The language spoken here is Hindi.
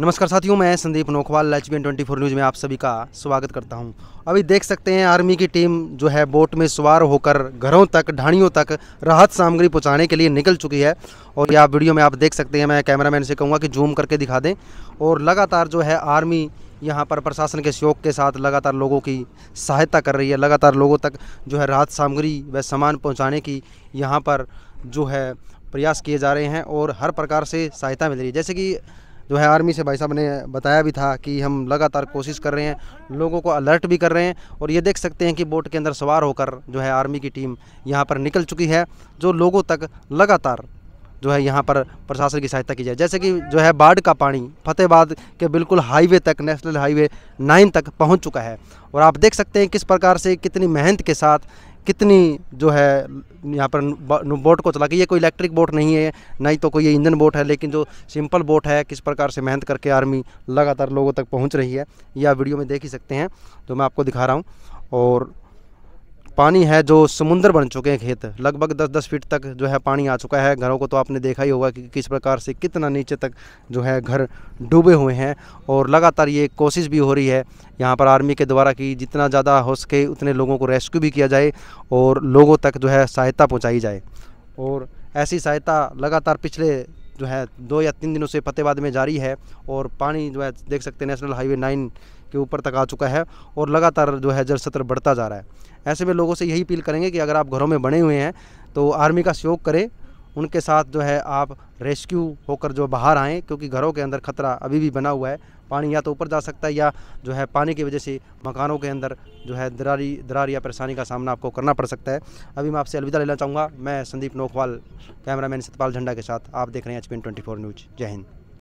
नमस्कार साथियों मैं Sandeep Nokhwal H B twenty four news में आप सभी का स्वागत करता हूं। अभी देख सकते हैं आर्मी की टीम जो है बोट में सवार होकर घरों तक ढाणियों तक राहत सामग्री पहुंचाने के लिए निकल चुकी है और यह वीडियो में आप देख सकते हैं मैं कैमरामैन से कहूँगा कि जूम करके दिखा दें और लगातार जो है आर्मी यहाँ पर प्रशासन के सहयोग के साथ लगातार लोगों की सहायता कर रही है लगातार लोगों तक जो है राहत सामग्री व सामान पहुँचाने की यहाँ पर जो है प्रयास किए जा रहे हैं और हर प्रकार से सहायता मिल रही है जैसे कि जो है आर्मी से भाई साहब ने बताया भी था कि हम लगातार कोशिश कर रहे हैं लोगों को अलर्ट भी कर रहे हैं और ये देख सकते हैं कि बोट के अंदर सवार होकर जो है आर्मी की टीम यहाँ पर निकल चुकी है जो लोगों तक लगातार जो है यहाँ पर प्रशासन की सहायता की जाए जैसे कि जो है बाढ़ का पानी फतेहबाद के बिल्कुल हाईवे तक नेशनल हाईवे नाइन तक पहुँच चुका है और आप देख सकते हैं किस प्रकार से कितनी मेहनत के साथ कितनी जो है यहाँ पर बोट को चला के ये कोई इलेक्ट्रिक बोट नहीं है नहीं तो कोई ये इंजन बोट है लेकिन जो सिंपल बोट है किस प्रकार से मेहनत करके आर्मी लगातार लोगों तक पहुँच रही है ये आप वीडियो में देख ही सकते हैं जो मैं आपको दिखा रहा हूँ और पानी है जो समुंदर बन चुके हैं खेत लगभग दस दस फीट तक जो है पानी आ चुका है घरों को तो आपने देखा ही होगा कि किस प्रकार से कितना नीचे तक जो है घर डूबे हुए हैं और लगातार ये कोशिश भी हो रही है यहाँ पर आर्मी के द्वारा कि जितना ज़्यादा हो सके उतने लोगों को रेस्क्यू भी किया जाए और लोगों तक जो है सहायता पहुँचाई जाए और ऐसी सहायता लगातार पिछले जो है दो या तीन दिनों से फतेहबाद में जारी है और पानी जो है देख सकते हैं नेशनल हाईवे नाइन के ऊपर तक आ चुका है और लगातार जो है जल सत्र बढ़ता जा रहा है ऐसे में लोगों से यही अपील करेंगे कि अगर आप घरों में बने हुए हैं तो आर्मी का सहयोग करें उनके साथ जो है आप रेस्क्यू होकर जो बाहर आएँ क्योंकि घरों के अंदर खतरा अभी भी बना हुआ है पानी या तो ऊपर जा सकता है या जो है पानी की वजह से मकानों के अंदर जो है दरारी दरार या परेशानी का सामना आपको करना पड़ सकता है अभी मैं आपसे अलविदा लेना चाहूँगा मैं संदीप नोखवाल कैमरामैन सतपाल झंडा के साथ आप देख रहे हैं एच ट्वेंटी न्यूज़ जय हिंद